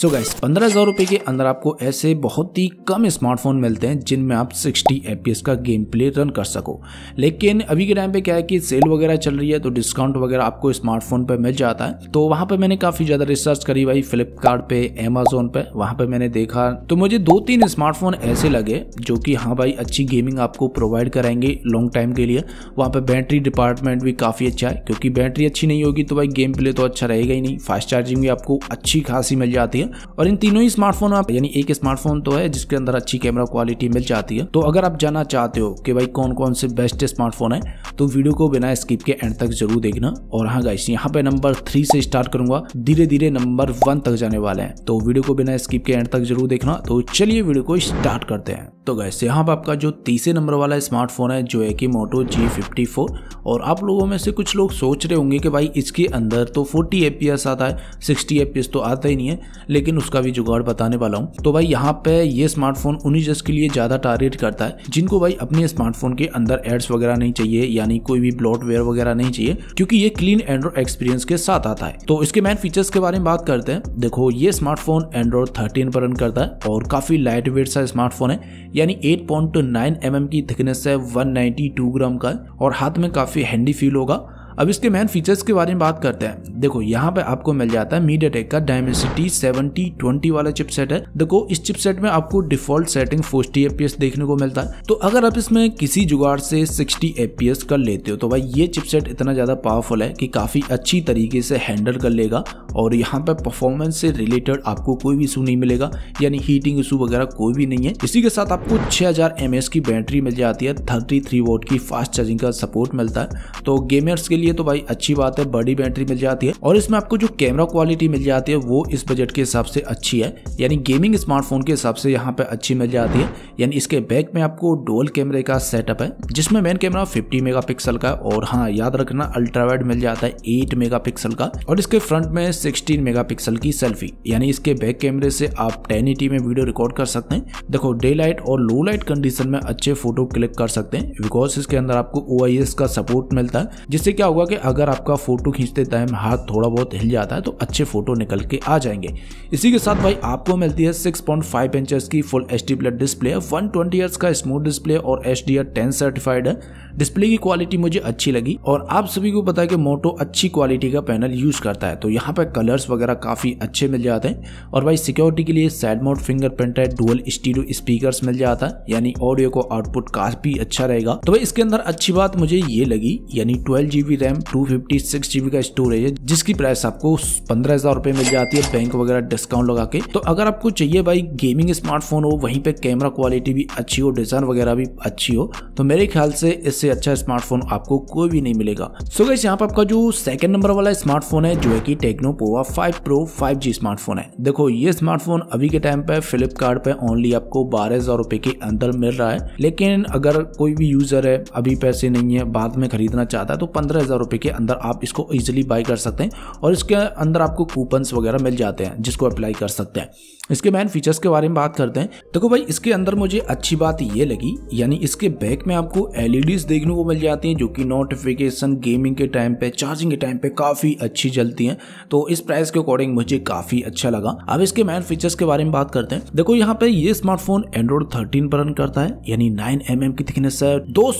so guys पंद्रह हज़ार रुपये के अंदर आपको ऐसे बहुत ही कम स्मार्टफोन मिलते हैं जिनमें आप 60 एफ का गेम प्ले रन कर सको लेकिन अभी के टाइम पे क्या है कि सेल वगैरह चल रही है तो डिस्काउंट वगैरह आपको स्मार्टफोन पे मिल जाता है तो वहाँ पे मैंने काफ़ी ज़्यादा रिसर्च करी भाई फ्लिपकार्ट पे अमेजोन पे वहाँ पर मैंने देखा तो मुझे दो तीन स्मार्टफोन ऐसे लगे जो कि हाँ भाई अच्छी गेमिंग आपको प्रोवाइड कराएंगे लॉन्ग टाइम के लिए वहाँ पर बैटरी डिपार्टमेंट भी काफ़ी अच्छा है क्योंकि बैटरी अच्छी नहीं होगी तो भाई गेम प्ले तो अच्छा रहेगा ही नहीं फास्ट चार्जिंग भी आपको अच्छी खासी मिल जाती आती है और इन तीनों ही स्मार्टफोन आप यानी एक स्मार्टफोन तो है जिसके अंदर अच्छी कैमरा क्वालिटी मिल जाती है तो अगर आप जानना चाहते हो कि भाई कौन कौन से बेस्ट स्मार्टफोन है तो वीडियो को बिना स्किप के एंड तक जरूर देखना और हाँ गाइस यहाँ पे नंबर थ्री से स्टार्ट करूंगा धीरे धीरे नंबर वन तक जाने वाले हैं तो वीडियो को बिना स्किप के एंड तक जरूर देखना तो चलिए वीडियो को स्टार्ट करते हैं तो गैस यहाँ पर आपका जो तीसरे नंबर वाला स्मार्टफोन है जो है कि मोटो जी फिफ्टी फोर और आप लोगों में से कुछ लोग सोच रहे होंगे कि भाई इसके अंदर तो फोर्टी ए आता है सिक्सटी ए तो आता ही नहीं है लेकिन उसका भी जुगाड़ बताने वाला हूँ तो भाई यहाँ पे ये स्मार्टफोन उन्हीं जस्ट के लिए ज़्यादा टारगेट करता है जिनको भाई अपने स्मार्टफोन के अंदर एड्स वगैरह नहीं चाहिए यानी कोई भी ब्लॉट वगैरह नहीं चाहिए क्योंकि ये क्लीन एंड्रॉइड एक्सपीरियंस के साथ आता है तो इसके मेन फीचर्स के बारे में बात करते हैं देखो ये स्मार्टफोन एंड्रॉइड थर्टीन पर रन करता है और काफी लाइट वेट सा स्मार्टफोन है यानी एट पॉइंट नाइन एम की थिकनेस है वन नाइनटी टू ग्राम का है और हाथ में काफी काफ़ी हैंडी फील होगा अब इसके मेन फीचर्स के बारे में बात करते हैं देखो यहाँ पे आपको मिल जाता है मीडिया टेक का डायमेंसिटी सेवेंटी ट्वेंटी वाला चिपसेट है देखो इस चिपसेट में आपको डिफॉल्ट सेटिंग फोर्टी एपीएस देखने को मिलता है तो अगर आप इसमें किसी जुगाड़ से सिक्सटी एपीएस कर लेते हो तो भाई ये चिपसेट इतना ज्यादा पावरफुल है कि काफी अच्छी तरीके से हैंडल कर लेगा और यहाँ पर परफॉर्मेंस से रिलेटेड आपको कोई भी इशू नहीं मिलेगा यानी हीटिंग इशू वगैरह कोई भी नहीं है इसी के साथ आपको 6000 हजार की बैटरी मिल जाती है थर्टी थ्री वोट की फास्ट चार्जिंग का सपोर्ट मिलता है तो गेमर्स के लिए तो भाई अच्छी बात है बड़ी बैटरी मिल जाती है और इसमें आपको जो कैमरा क्वालिटी मिल जाती है वो इस बजट के हिसाब से अच्छी है यानी गेमिंग स्मार्टफोन के हिसाब से यहाँ पर अच्छी मिल जाती है यानी इसके बैक में आपको डोल कैमरे का सेटअप है जिसमें मेन कैमरा 50 मेगापिक्सल का और हाँ याद रखना अल्ट्रावाइड मिल जाता है 8 मेगापिक्सल का और इसके फ्रंट में 16 मेगापिक्सल की सेल्फी यानी इसके बैक कैमरे से आप 1080 में वीडियो रिकॉर्ड कर सकते हैं देखो डे लाइट और लो लाइट कंडीशन में अच्छे फोटो क्लिक कर सकते हैं बिकॉज इसके अंदर आपको ओ का सपोर्ट मिलता है जिससे क्या होगा कि अगर आपका फोटो खींचते टाइम हाथ थोड़ा बहुत हिल जाता है तो अच्छे फोटो निकल के आ जाएंगे इसी के साथ भाई आपको मिलती है सिक्स पॉइंट इंचेस की full H D plate display one twenty का स्मूथ डिस्प्ले और एच डी सर्टिफाइड है डिस्प्ले की क्वालिटी मुझे अच्छी लगी और आप सभी को पता है कि मोटो अच्छी क्वालिटी का पैनल यूज करता है तो यहाँ पर कलर्स वगैरह काफ़ी अच्छे मिल जाते हैं और भाई सिक्योरिटी के लिए सैड मोड फिंगर प्रिंट है डुअल स्टीरियो स्पीकर मिल जाता है यानी ऑडियो को आउटपुट काफ़ी अच्छा रहेगा तो भाई इसके अंदर अच्छी बात मुझे ये लगी यानी twelve GB RAM two fifty six GB का स्टोरेज है जिसकी प्राइस आपको पंद्रह हजार रुपए मिल जाती है बैंक वगैरह डिस्काउंट लगा के तो अगर आपको चाहिए भाई गेमिंग स्मार्टफोन हो वहीं पे कैमरा क्वालिटी भी अच्छी हो डिजाइन वगैरह भी अच्छी हो तो मेरे ख्याल से इससे अच्छा स्मार्टफोन आपको कोई भी नहीं मिलेगा सो so यहाँ पर आपका जो सेकंड नंबर वाला स्मार्टफोन है जो है की टेक्नो ओपोवा 5 प्रो 5G स्मार्टफोन है देखो ये स्मार्टफोन अभी के टाइम पे फ्लिपकार्ट पे ओनली आपको बारह हजार रुपए के अंदर मिल रहा है लेकिन अगर कोई भी यूजर है अभी पैसे नहीं है बाद में खरीदना चाहता है तो पंद्रह हजार रुपए के अंदर आप इसको इजिली बाय कर सकते हैं और इसके अंदर आपको कूपन्स वगैरह मिल जाते हैं जिसको अप्लाई कर सकते हैं इसके मैन फीचर्स के बारे में बात करते हैं देखो भाई इसके अंदर मुझे अच्छी बात ये लगी यानी इसके बैक में आपको एलईडीज e देखने को मिल जाती हैं जो कि नोटिफिकेशन गेमिंग के टाइम पे चार्जिंग के टाइम पे काफी अच्छी जलती हैं तो इस प्राइस के अकॉर्डिंग मुझे काफी अच्छा लगा अब इसके मैन फीचर्स के बारे में बात करते हैं देखो यहाँ पे ये स्मार्टफोन एंड्रॉइड थर्टीन पर रन करता है यानी नाइन एम mm की थिकनेस है दो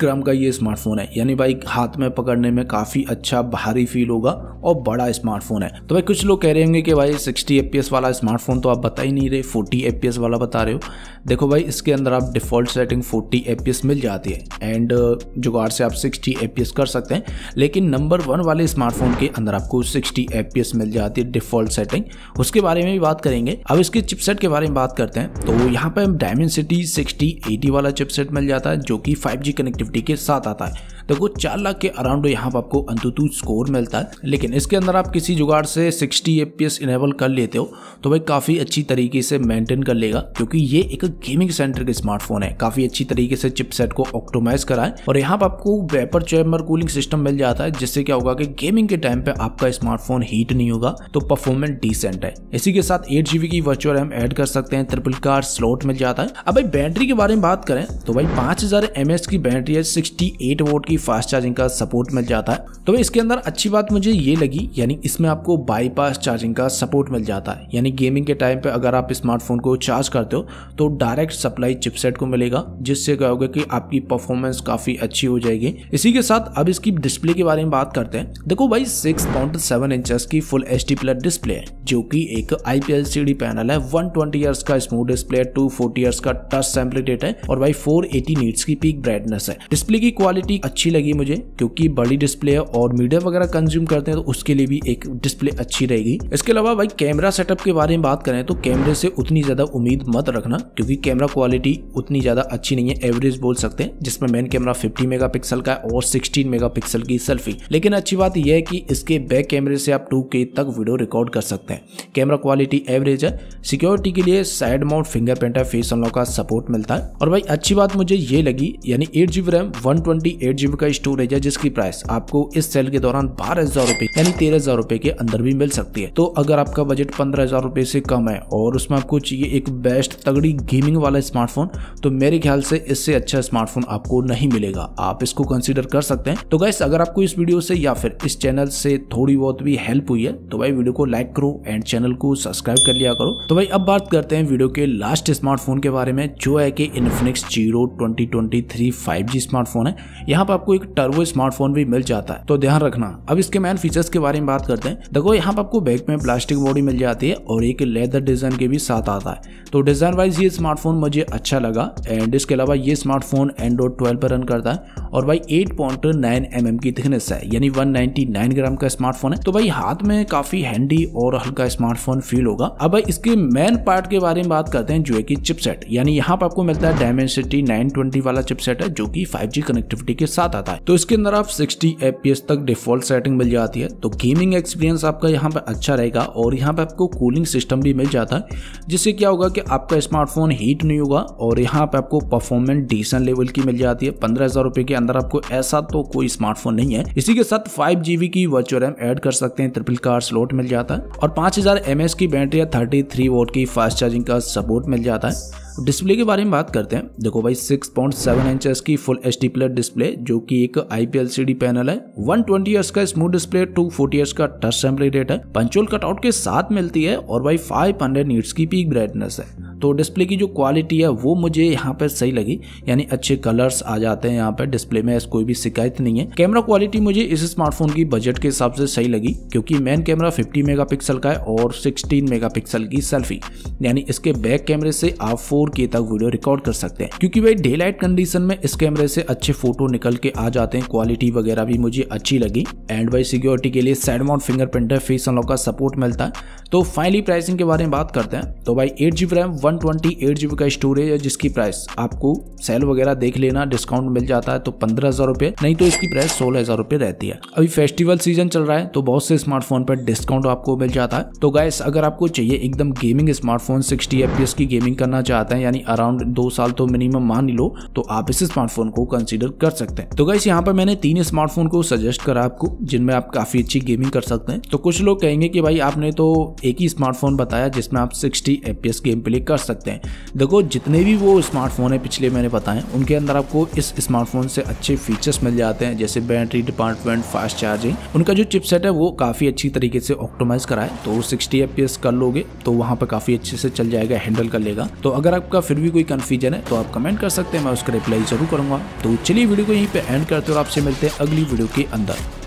ग्राम का ये स्मार्टफोन है यानी भाई हाथ में पकड़ने में काफी अच्छा भारी फील होगा और बड़ा स्मार्टफोन है तो भाई कुछ लोग कह रहे होंगे कि भाई सिक्सटी एफ वाला स्मार्टफोन तो आप बता ही नहीं रहे 40 एफ वाला बता रहे हो देखो भाई इसके अंदर आप डिफ़ॉल्ट सेटिंग 40 एफ मिल जाती है एंड uh, जुगाड़ से आप 60 एफ कर सकते हैं लेकिन नंबर वन वाले स्मार्टफोन के अंदर आपको 60 एफ मिल जाती है डिफ़ॉल्ट सेटिंग उसके बारे में भी बात करेंगे अब इसके चिपसेट के बारे में बात करते हैं तो यहाँ पर डायमेंड सिटी सिक्सटी वाला चिपसेट मिल जाता है जो कि फाइव कनेक्टिविटी के साथ आता है देखो चार लाख के अराउंड यहाँ पर आपको अंतुतु स्कोर मिलता है लेकिन इसके अंदर आप किसी जुगाड़ से सिक्सटी एपीएस इनेबल कर लेते हो तो भाई काफ़ी अच्छी तरीके से मेंटेन कर लेगा क्योंकि ये एक गेमिंग सेंटर के स्मार्टफोन है काफ़ी अच्छी तरीके से चिपसेट को ऑक्टोमाइज कराए और यहाँ पर आपको वेपर चैम्बर कूलिंग सिस्टम मिल जाता है जिससे क्या होगा कि गेमिंग के टाइम पे आपका स्मार्टफोन हीट नहीं होगा तो परफॉर्मेंस डिसेंट है इसी के साथ एट जीबी की वर्चुअल हम ऐड कर सकते हैं ट्रिपल कार स्लॉट मिल जाता है अब भाई बैटरी के बारे में बात करें तो भाई पांच हजार की बैटरी है सिक्सटी एट वोट की फास्ट चार्जिंग का सपोर्ट मिल जाता है तो इसके अंदर अच्छी बात मुझे ये लगी यानी इसमें आपको बाईपास चार्जिंग का सपोर्ट मिल जाता है यानी गेमिंग के टाइम पे अगर आप स्मार्टफोन को चार्ज करते हो तो डायरेक्ट सप्लाई चिपसेट को मिलेगा जिससे क्या होगा कि आपकी परफॉर्मेंस काफी अच्छी हो जाएगी इसी के साथ अब इसकी डिस्प्ले के बारे में बात करते हैं देखो भाई सिक्स पॉइंट सेवन इंचज की full H D plus display है जो की एक आईपीएलसीडी पैनल है वन ट्वेंटी ईयर्स का smooth display two forty years का टच सैम्पलेटेड है और भाई फोर एटी नीट्स की पीक ब्राइटनेस है डिस्प्ले की क्वालिटी अच्छी अच्छी लगी मुझे क्योंकि बड़ी डिस्प्ले है और मीडिया वगैरह कंज्यूम करते हैं तो उसके लिए भी एक डिस्प्ले अच्छी रहेगी इसके अलावा भाई कैमरा सेटअप के बारे में बात करें तो कैमरे से उतनी ज़्यादा उम्मीद मत रखना क्योंकि कैमरा क्वालिटी उतनी ज़्यादा अच्छी नहीं है एवरेज बोल सकते हैं जिसमें मेन कैमरा फिफ्टी मेगा का है और सिक्सटीन मेगा की सेल्फी लेकिन अच्छी बात यह है कि इसके बैक कैमरे से आप टू तक वीडियो रिकॉर्ड कर सकते हैं कैमरा क्वालिटी एवरेज है सिक्योरिटी के लिए साइड माउंट फिंगरप्रिंट है फेस अनलॉक का सपोर्ट मिलता है और भाई अच्छी बात मुझे ये लगी यानी eight GB RAM one twenty eight GB का स्टोरेज है जिसकी प्राइस आपको इस सेल के दौरान बारह हजार रूपए यानी तेरह हजार रूपए के अंदर भी मिल सकती है तो अगर आपका बजट पंद्रह हजार रूपए से कम है और उसमें आपको चाहिए एक बेस्ट तगड़ी गेमिंग वाला स्मार्टफोन तो मेरे ख्याल से इससे अच्छा स्मार्टफोन आपको नहीं मिलेगा आप इसको कंसिडर कर सकते हैं तो गैस अगर आपको इस वीडियो से या फिर इस चैनल से थोड़ी बहुत भी हेल्प हुई है तो भाई वीडियो को लाइक करो एंड चैनल को सब्सक्राइब कर लिया करो तो भाई अब बात करते हैं वीडियो के लास्ट स्मार्टफोन के बारे में जो है कि Infinix zero twenty twenty three five G smartphone है यहाँ पर आपको एक टर्बो स्मार्टफोन भी मिल जाता है तो ध्यान रखना अब इसके मेन फीचर्स के बारे में बात करते हैं देखो यहाँ पर आपको बैक में प्लास्टिक बॉडी मिल जाती है और एक लेदर डिजाइन के भी साथ आता है तो डिजाइन वाइज ये स्मार्टफोन मुझे अच्छा लगा एंड इसके अलावा ये स्मार्टफोन एंड्रॉइड ट्वेल्व पर रन करता है और भाई eight point nine M M की थिकनेस है यानी वन नाइनटी नाइन ग्राम का स्मार्टफोन है तो भाई हाथ में काफी हैंडी और हल्का स्मार्टफोन फील होगा अब भाई इसके मेन पार्ट के बारे में बात करते हैं जो है कि चिपसेट यानी यहाँ पर आपको मिलता है डायमेंसिटी नाइन ट्वेंटी वाला चिपसेट है जो कि फाइव जी कनेक्टिविटी के साथ साथ आता है तो इसके अंदर आप सिक्सटी एफ तक डिफॉल्ट सेटिंग मिल जाती है तो गेमिंग एक्सपीरियंस आपका यहाँ पे अच्छा रहेगा और यहाँ पे आपको कूलिंग सिस्टम भी मिल जाता है जिससे क्या होगा कि आपका स्मार्टफोन हीट नहीं होगा और यहाँ पे आपको परफॉर्मेंस डिसेंट लेवल की मिल जाती है पंद्रह हजार रुपए के अंदर आपको ऐसा तो कोई स्मार्टफोन नहीं है इसी के साथ फाइव जीबी की वर्चुअल रैम एड कर सकते हैं ट्रिपल कार स्लॉट मिल जाता है और पांच हजार की बैटरी या थर्टी थ्री वोट की फास्ट चार्जिंग का सपोर्ट मिल जाता है डिस्प्ले के बारे में बात करते हैं देखो भाई 6.7 पॉइंट इंच की full H D plate display जो कि एक आईपीएलसीडी पैनल है 120 ट्वेंटी का स्मूथ डिस्प्ले 240 फोर्टी का टच सैम्पलिंग रेट है पंचोल कटआउट के साथ मिलती है और भाई 500 हंड्रेड की पीक ब्राइटनेस है तो डिस्प्ले की जो क्वालिटी है वो मुझे यहाँ पर सही लगी यानी अच्छे कलर्स आ जाते हैं यहाँ पर डिस्प्ले में कोई भी शिकायत नहीं है कैमरा क्वालिटी मुझे इस स्मार्टफोन की बजट के हिसाब से सही लगी क्योंकि मेन कैमरा 50 मेगापिक्सल का है और 16 मेगापिक्सल की सेल्फी यानी इसके बैक कैमरे से आप फोर अपलोड किए तक वीडियो रिकॉर्ड कर सकते हैं क्योंकि भाई डे लाइट कंडीशन में इस कैमरे से अच्छे फोटो निकल के आ जाते हैं क्वालिटी वगैरह भी मुझे अच्छी लगी एंड भाई सिक्योरिटी के लिए साइड माउंट है फेस अनलॉक का सपोर्ट मिलता है तो फाइनली प्राइसिंग के बारे में बात करते हैं तो भाई eight GB RAM one twenty eight GB का स्टोरेज है जिसकी प्राइस आपको सेल वगैरह देख लेना डिस्काउंट मिल जाता है तो पंद्रह हजार रुपए नहीं तो इसकी प्राइस सोलह हजार रुपए रहती है अभी फेस्टिवल सीजन चल रहा है तो बहुत से स्मार्टफोन पर डिस्काउंट आपको मिल जाता है तो गाइस अगर आपको चाहिए एकदम गेमिंग स्मार्टफोन सिक्सटी एफ की गेमिंग करना चाहते हैं हैं यानी अराउंड दो साल तो मिनिमम मान लो तो आप इस स्मार्टफोन को कंसिडर कर सकते हैं तो गाइस यहाँ पर मैंने तीन स्मार्टफोन को सजेस्ट करा आपको जिनमें आप काफी अच्छी गेमिंग कर सकते हैं तो कुछ लोग कहेंगे कि भाई आपने तो एक ही स्मार्टफोन बताया जिसमें आप सिक्सटी एपीएस गेम प्ले कर सकते हैं देखो जितने भी वो स्मार्टफोन है पिछले मैंने बताए उनके अंदर आपको इस स्मार्टफोन से अच्छे फीचर्स मिल जाते हैं जैसे बैटरी डिपार्टमेंट फास्ट चार्जिंग उनका जो चिपसेट है वो काफी अच्छी तरीके से ऑप्टोमाइज कराए तो सिक्सटी एपीएस कर लोगे तो वहां पर काफी अच्छे से चल जाएगा हैंडल कर लेगा तो अगर आपका फिर भी कोई कन्फ्यूजन है तो आप कमेंट कर सकते हैं मैं उसका रिप्लाई जरूर करूंगा तो चलिए वीडियो को यहीं पर एंड करते और आपसे मिलते हैं अगली वीडियो के अंदर